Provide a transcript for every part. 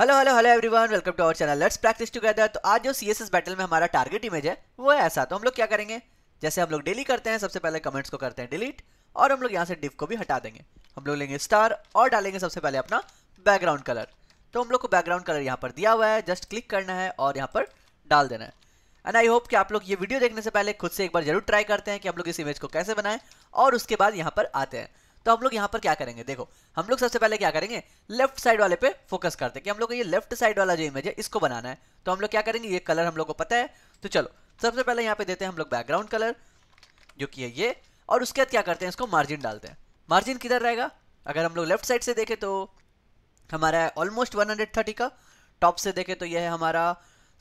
hello hello hello everyone welcome to our channel let's practise together तो आज जो C S S battle में हमारा टारगेट इमेज है वो है ऐसा तो हम लोग क्या करेंगे जैसे हम लोग डेली करते हैं सबसे पहले कमेंट्स को करते हैं डिलीट और हम लोग यहाँ से डिफ को भी हटा देंगे हम लोग लेंगे स्टार और डालेंगे सबसे पहले अपना बैकग्राउंड कलर तो हम लोग को बैकग्राउंड कलर यहाँ पर दिया हुआ है जस्ट क्लिक करना है और यहाँ पर डाल देना है एंड आई होप कि आप लोग ये वीडियो देखने से पहले खुद से एक बार जरूर ट्राई करते हैं कि हम लोग इस इमेज को कैसे बनाएं और उसके बाद यहाँ पर आते हैं तो हम लोग यहाँ पर क्या करेंगे देखो हम लोग सबसे पहले क्या करेंगे लेफ्ट साइड वाले पे फोकस करते हैं कि हम लोग ये लेफ्ट साइड वाला जो इमेज है इसको बनाना है तो हम लोग क्या करेंगे ये कलर हम लोग को पता है तो चलो सबसे पहले यहाँ पे देते हैं हम लोग बैकग्राउंड कलर जो कि है ये और उसके बाद क्या करते हैं इसको मार्जिन डालते हैं मार्जिन किधर रहेगा अगर हम लोग लेफ्ट साइड से देखें तो हमारा है ऑलमोस्ट थर्टी का टॉप से देखें तो यह है हमारा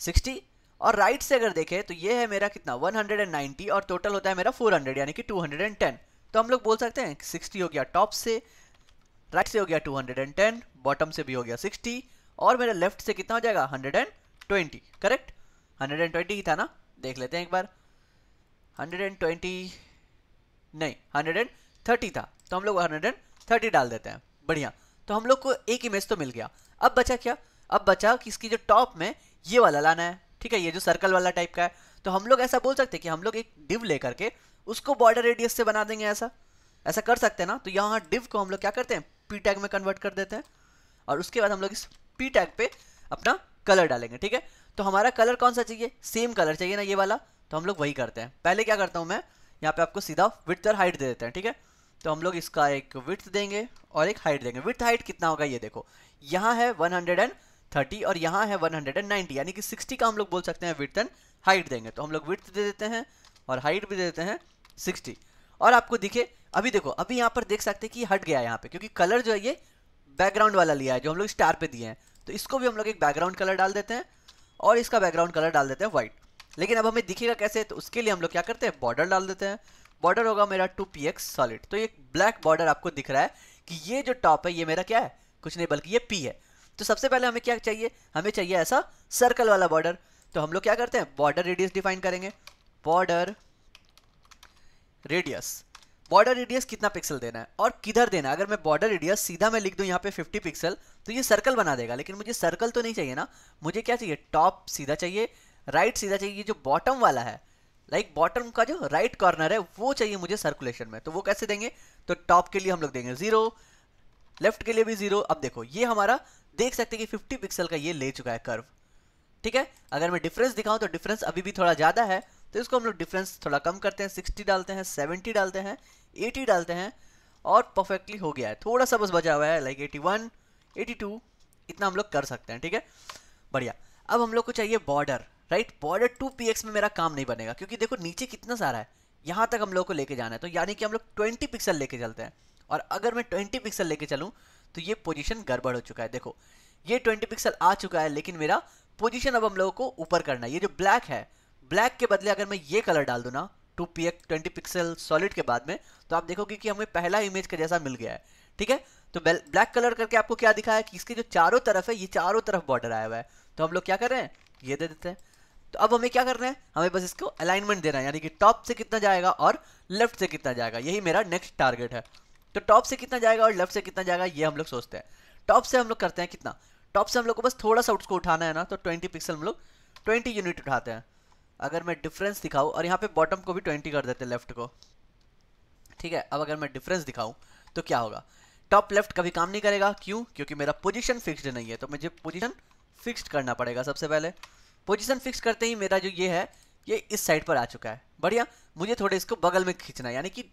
सिक्सटी और राइट से अगर देखें तो ये है मेरा कितना 190 और टोटल होता है मेरा 400 यानी कि 210 तो हम लोग बोल सकते हैं सिक्सटी हो गया टॉप से राइट से हो गया two hundred and ten bottom से भी हो गया सिक्सटी और मेरा लेफ्ट से कितना हो जाएगा hundred and twenty correct hundred and twenty ही था ना देख लेते हैं एक बार हंड्रेड एंड ट्वेंटी नहीं हंड्रेड एंड थर्टी था तो हम लोग हंड्रेड एंड थर्टी डाल देते हैं बढ़िया तो हम लोग को एक इमेज तो मिल गया अब बचा क्या अब बचा कि इसकी जो टॉप में ये वाला लाना है ठीक है ये जो सर्कल वाला टाइप का है तो हम लोग ऐसा बोल सकते हैं कि हम लोग एक डिव लेकर के उसको बॉर्डर रेडियस से बना देंगे ऐसा ऐसा कर सकते हैं ना तो यहाँ डिव को हम लोग क्या करते हैं पी टैग में कन्वर्ट कर देते हैं और उसके बाद हम लोग इस पी टैग पे अपना कलर डालेंगे ठीक है तो हमारा कलर कौन सा चाहिए सेम कलर चाहिए ना ये वाला तो हम लोग वही करते हैं पहले क्या करता हूँ मैं यहाँ पे आपको सीधा विथ और हाइट दे देते हैं ठीक है तो हम लोग इसका एक विथ देंगे और एक हाइट देंगे विथ हाइट कितना होगा ये देखो यहाँ है थर्टी और यहाँ है नाइन्टी यानी कि सिक्सटी का हम लोग बोल सकते हैं विथ एंड हाइट देंगे तो हम लोग विथ दे देते हैं और हाइट भी दे देते हैं सिक्सटी और आपको दिखे अभी देखो अभी यहाँ पर देख सकते हैं कि हट गया यहाँ पे क्योंकि कलर जो है ये बैकग्राउंड वाला लिया है जो हम लोग स्टार पे दिए हैं तो इसको भी हम लोग एक बैकग्राउंड कलर डाल देते हैं और इसका बैकग्राउंड कलर डाल देते हैं व्हाइट लेकिन अब हमें दिखेगा कैसे तो उसके लिए हम लोग क्या करते हैं बॉर्डर डाल देते हैं बॉर्डर होगा मेरा टू पी एक्स सॉलिड तो ये ब्लैक बॉर्डर आपको दिख रहा है कि ये जो टॉप है ये मेरा क्या है कुछ नहीं बल्कि ये पी है तो सबसे पहले हमें क्या चाहिए हमें चाहिए ऐसा सर्कल वाला बॉर्डर तो हम लोग क्या करते हैं बॉर्डर रेडियस डिफाइन करेंगे बॉर्डर रेडियस बॉर्डर रेडियस कितना पिक्सल देना है और किधर देना है अगर मैं बॉर्डर रेडियस सीधा मैं लिख दूं यहाँ पे 50 पिक्सल तो ये सर्कल बना देगा लेकिन मुझे सर्कल तो नहीं चाहिए ना मुझे क्या चाहिए टॉप सीधा चाहिए राइट सीधा चाहिए ये जो बॉटम वाला है लाइक बॉटम का जो राइट कॉर्नर है वो चाहिए मुझे सर्कुलेशन में तो वो कैसे देंगे तो टॉप के लिए हम लोग देंगे जीरो लेफ्ट के लिए भी जीरो अब देखो ये हमारा देख सकते हैं कि फिफ्टी पिक्सल का ये ले चुका है कर्व ठीक है अगर मैं डिफरेंस दिखाऊं तो डिफरेंस अभी भी थोड़ा ज़्यादा है तो इसको हम लोग डिफरेंस थोड़ा कम करते हैं सिक्सटी डालते हैं सेवेंटी डालते हैं एटी डालते हैं और परफेक्टली हो गया है थोड़ा सा बस बचा हुआ है like eighty one eighty two इतना हम लोग कर सकते हैं ठीक है बढ़िया अब हम लोग को चाहिए border right border two p में मेरा काम नहीं बनेगा क्योंकि देखो नीचे कितना सारा है यहाँ तक हम लोग को लेके जाना है तो यानी कि हम लोग ट्वेंटी पिक्सल लेके चलते हैं और अगर मैं ट्वेंटी पिक्सल लेके चलूँ तो ये पोजीशन गड़बड़ हो चुका है देखो ये ट्वेंटी पिक्सल आ चुका है लेकिन मेरा पोजीशन अब हम लोगों को ऊपर करना है ये जो ब्लैक है ब्लैक के बदले अगर मैं ये कलर डाल दूँ ना two p x twenty pixel solid के बाद में तो आप देखोगे कि हमें पहला इमेज का जैसा मिल गया है ठीक है तो ब्लैक कलर करके आपको क्या दिखाया कि इसके जो चारों तरफ है ये चारों तरफ बॉर्डर आया हुआ है तो हम लोग क्या कर रहे हैं ये दे देते हैं तो अब हमें क्या करना है हमें बस इसको अलाइनमेंट देना है यानी कि टॉप से कितना जाएगा और लेफ्ट से कितना जाएगा यही मेरा नेक्स्ट टारगेट है तो टॉप से कितना जाएगा और लेफ्ट से कितना जाएगा ये हम लोग सोचते हैं टॉप से हम लोग करते हैं कितना टॉप से हम लोग को बस थोड़ा सा उसको उठाना है ना तो ट्वेंटी पिक्सल हम लोग ट्वेंटी यूनिट उठाते हैं अगर मैं डिफरेंस दिखाऊँ और यहाँ पे बॉटम को भी ट्वेंटी कर देते लेफ्ट को ठीक है अब अगर मैं डिफरेंस दिखाऊँ तो क्या होगा टॉप लेफ्ट कभी काम नहीं करेगा क्यों क्योंकि मेरा पोजिशन फिक्सड नहीं है तो मुझे पोजिशन फिक्सड करना पड़ेगा सबसे पहले पोजिशन फिक्स करते ही मेरा जो ये है ये इस साइड पर आ चुका है बढ़िया मुझे थोड़े इसको बगल में खींचना है यानी कि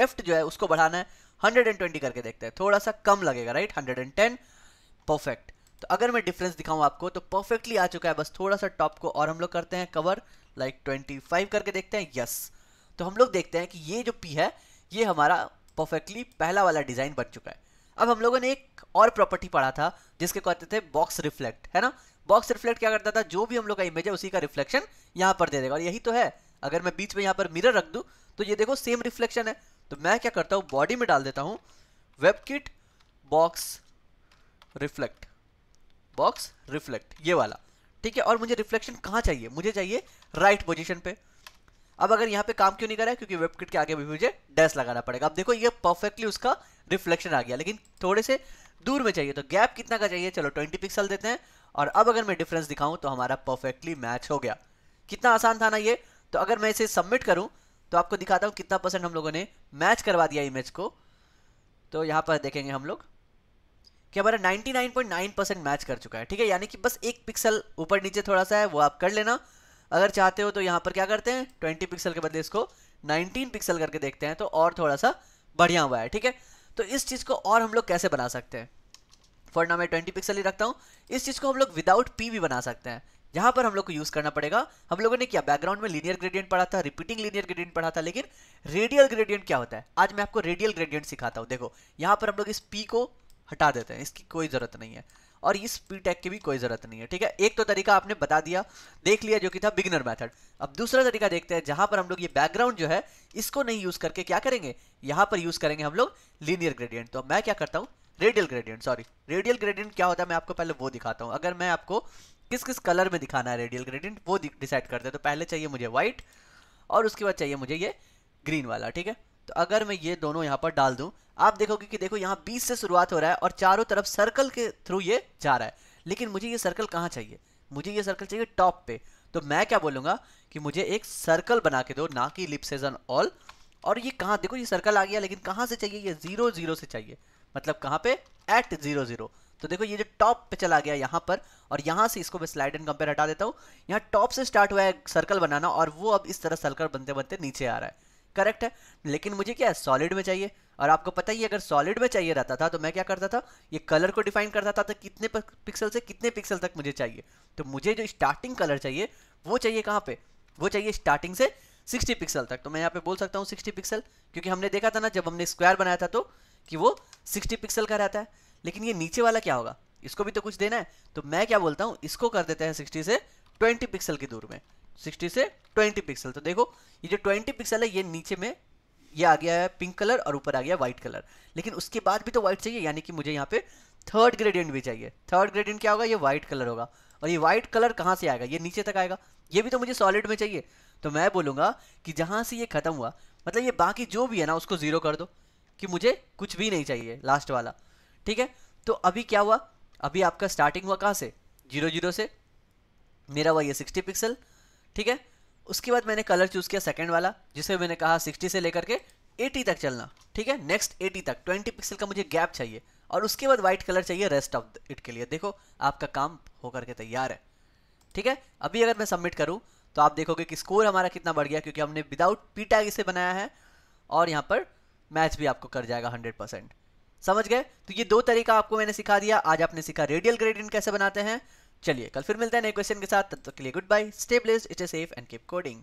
लेफ्ट जो है उसको बढ़ाना है 120 करके देखते हैं थोड़ा सा कम लगेगा राइट 110 परफेक्ट तो अगर मैं डिफरेंस दिखाऊं आपको तो परफेक्टली आ चुका है बस थोड़ा सा टॉप को और हम लोग करते हैं कवर लाइक ट्वेंटी फाइव करके देखते हैं यस तो हम लोग देखते हैं कि ये जो पी है ये हमारा परफेक्टली पहला वाला डिज़ाइन बन चुका है अब हम लोगों ने एक और प्रॉपर्टी पढ़ा था जिसके कहते थे बॉक्स रिफ्लेक्ट है ना बॉक्स रिफ्लेक्ट क्या करता था जो भी हम लोग का इमेज है उसी का रिफ्लेक्शन यहाँ पर दे देगा और यही तो है अगर मैं बीच में यहाँ पर मिरर रख दूँ तो ये देखो सेम रिफ्लेक्शन है तो मैं क्या करता हूँ बॉडी में डाल देता हूँ webkit box reflect box reflect ये वाला ठीक है और मुझे रिफ्लेक्शन कहाँ चाहिए मुझे चाहिए राइट पोजिशन पे अब अगर यहाँ पे काम क्यों नहीं करा है क्योंकि वेब किट के आगे भी मुझे डैश लगाना पड़ेगा अब देखो ये परफेक्टली उसका रिफ्लेक्शन आ गया लेकिन थोड़े से दूर में चाहिए तो गैप कितना का चाहिए चलो 20 पिक्सल देते हैं और अब अगर मैं डिफरेंस दिखाऊं तो हमारा परफेक्टली मैच हो गया कितना आसान था ना ये तो अगर मैं इसे सबमिट करूं तो आपको दिखाता हूं कितना परसेंट हम लोगों ने मैच करवा दिया इमेज को तो यहाँ पर देखेंगे हम लोग कि हमारा 99.9 परसेंट मैच कर चुका है ठीक है यानी कि बस एक पिक्सल ऊपर नीचे थोड़ा सा है वो आप कर लेना अगर चाहते हो तो यहाँ पर क्या करते हैं 20 पिक्सल के बदले इसको 19 पिक्सल करके देखते हैं तो और थोड़ा सा बढ़िया हुआ है ठीक है तो इस चीज़ को और हम लोग कैसे बना सकते हैं फॉर ना मैं ट्वेंटी पिक्सल ही रखता हूँ इस चीज़ को हम लोग विदाउट पी भी बना सकते हैं यहाँ पर हम लोग को यूज़ करना पड़ेगा हम लोगों ने क्या बैकग्राउंड में लीनियर ग्रेडियंट पढ़ा था रिपीटिंग लीनियर ग्रेडियंट पढ़ा था लेकिन रेडियल ग्रेडियंट क्या होता है आज मैं आपको रेडियल ग्रेडियंट सिखाता हूँ देखो यहाँ पर हम लोग इस पी को हटा देते हैं इसकी कोई ज़रूरत नहीं है और इस पी टैग की भी कोई ज़रूरत नहीं है ठीक है एक तो तरीका आपने बता दिया देख लिया जो कि था बिगनर मेथड अब दूसरा तरीका देखते हैं जहां पर हम लोग ये बैकग्राउंड जो है इसको नहीं यूज़ करके क्या करेंगे यहां पर यूज़ करेंगे हम लोग लीनियर ग्रेडियंट तो मैं क्या करता हूँ radial gradient sorry radial gradient क्या होता है मैं आपको पहले वो दिखाता हूँ अगर मैं आपको किस किस कलर में दिखाना है रेडियल ग्रेडियंट वो डिसाइड करते हैं तो पहले चाहिए मुझे व्हाइट और उसके बाद चाहिए मुझे ये ग्रीन वाला ठीक है तो अगर मैं ये दोनों यहाँ पर डाल दूँ आप देखोगे कि देखो यहाँ बीस से शुरुआत हो रहा है और चारों तरफ सर्कल के थ्रू ये जा रहा है लेकिन मुझे ये सर्कल कहाँ चाहिए मुझे ये सर्कल चाहिए टॉप पे तो मैं क्या बोलूँगा कि मुझे एक सर्कल बना के दो ना कि लिप सेजन ऑल और ये कहाँ देखो ये सर्कल आ गया लेकिन कहाँ से चाहिए ये जीरो जीरो से चाहिए मतलब कहाँ पे एट जीरो जीरो तो देखो ये जो टॉप पे चला गया यहाँ पर और यहाँ से इसको मैं स्लाइड एंड कंपेयर हटा देता हूँ यहाँ टॉप से स्टार्ट हुआ है सर्कल बनाना और वो अब इस तरह सर्कल बनते बनते नीचे आ रहा है करेक्ट है लेकिन मुझे क्या है सॉलिड में चाहिए और आपको पता ही अगर सॉलिड में चाहिए रहता था तो मैं क्या करता था ये कलर को डिफाइन करता था तो कितने पिक्सल से कितने पिक्सल तक मुझे चाहिए तो मुझे जो स्टार्टिंग कलर चाहिए वो चाहिए कहाँ पे वो चाहिए स्टार्टिंग से 60 पिक्सल तक तो मैं यहाँ पे बोल सकता हूँ 60 पिक्सल क्योंकि हमने देखा था ना जब हमने स्क्वायर बनाया था तो कि वो 60 पिक्सल का रहता है लेकिन ये नीचे वाला क्या होगा इसको भी तो कुछ देना है तो मैं क्या बोलता हूँ इसको कर देते हैं सिक्सटी से ट्वेंटी पिक्सल की दूर में 60 से 20 पिक्सल तो देखो ये जो 20 पिक्सल है ये नीचे में ये आ गया है पिंक कलर और ऊपर आ गया व्हाइट कलर लेकिन उसके बाद भी तो व्हाइट चाहिए यानी कि मुझे यहाँ पे थर्ड ग्रेडियंट भी चाहिए थर्ड ग्रेडियंट क्या होगा ये व्हाइट कलर होगा और ये व्हाइट कलर कहाँ से आएगा ये नीचे तक आएगा ये भी तो मुझे सॉलिड में चाहिए तो मैं बोलूँगा कि जहाँ से ये ख़त्म हुआ मतलब ये बाकी जो भी है ना उसको ज़ीरो कर दो कि मुझे कुछ भी नहीं चाहिए लास्ट वाला ठीक है तो अभी क्या हुआ अभी आपका स्टार्टिंग हुआ कहाँ से जीरो जीरो से मेरा हुआ ये सिक्सटी पिक्सल ठीक है उसके बाद मैंने कलर चूज़ किया सेकेंड वाला जिसमें मैंने कहा सिक्सटी से लेकर के एटी तक चलना ठीक है नेक्स्ट एटी तक ट्वेंटी पिक्सल का मुझे गैप चाहिए और उसके बाद व्हाइट कलर चाहिए रेस्ट ऑफ इट के लिए देखो आपका काम होकर के तैयार है ठीक है अभी अगर मैं सबमिट करूँ तो आप देखोगे कि स्कोर हमारा कितना बढ़ गया क्योंकि हमने विदाउट पी टैग इसे बनाया है और यहाँ पर मैच भी आपको कर जाएगा हंड्रेड परसेंट समझ गए तो ये दो तरीका आपको मैंने सिखा दिया आज आपने सीखा रेडियल ग्रेडियंट कैसे बनाते हैं चलिए कल फिर मिलते हैं नए क्वेश्चन के साथ तब तक के लिए goodbye stay blessed stay safe and keep coding